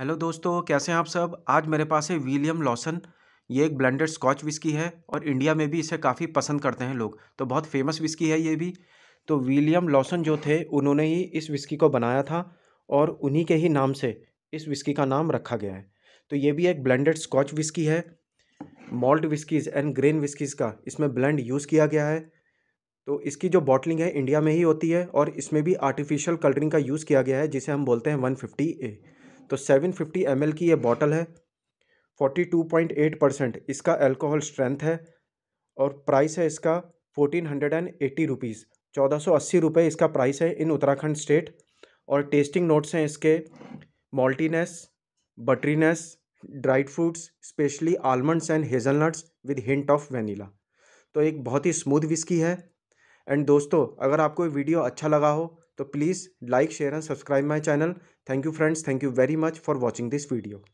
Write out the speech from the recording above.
hello दोस्तों कैसे हैं आप सब आज मेरे पास है विलियम लॉसन ये एक ब्लेंडेड स्कॉच विस्की है और इंडिया में भी इसे काफ़ी पसंद करते हैं लोग तो बहुत फेमस विस्की है ये भी तो विलियम लॉसन जो थे उन्होंने ही इस विस्की को बनाया था और उन्हीं के ही नाम से इस विस्की का नाम रखा गया है तो ये भी एक ब्लेंडेड स्कॉच विस्की है malt whiskies and grain whiskies का इसमें ब्लेंड यूज़ किया गया है तो इसकी जो बॉटलिंग है इंडिया में ही होती है और इसमें भी आर्टिफिशियल कलरिंग का यूज़ किया गया है जिसे हम बोलते हैं वन फिफ्टी ए तो 750 फिफ्टी की ये बॉटल है 42.8 परसेंट इसका अल्कोहल स्ट्रेंथ है और प्राइस है इसका fourteen hundred and eighty rupees चौदह सौ अस्सी रुपये इसका प्राइस है इन उत्तराखंड स्टेट और टेस्टिंग नोट्स हैं इसके maltiness butteriness dried fruits specially almonds and hazelnuts with hint of vanilla तो एक बहुत ही स्मूथ विस्की है एंड दोस्तों अगर आपको वीडियो अच्छा लगा हो तो please like share and subscribe my channel thank you friends thank you very much for watching this video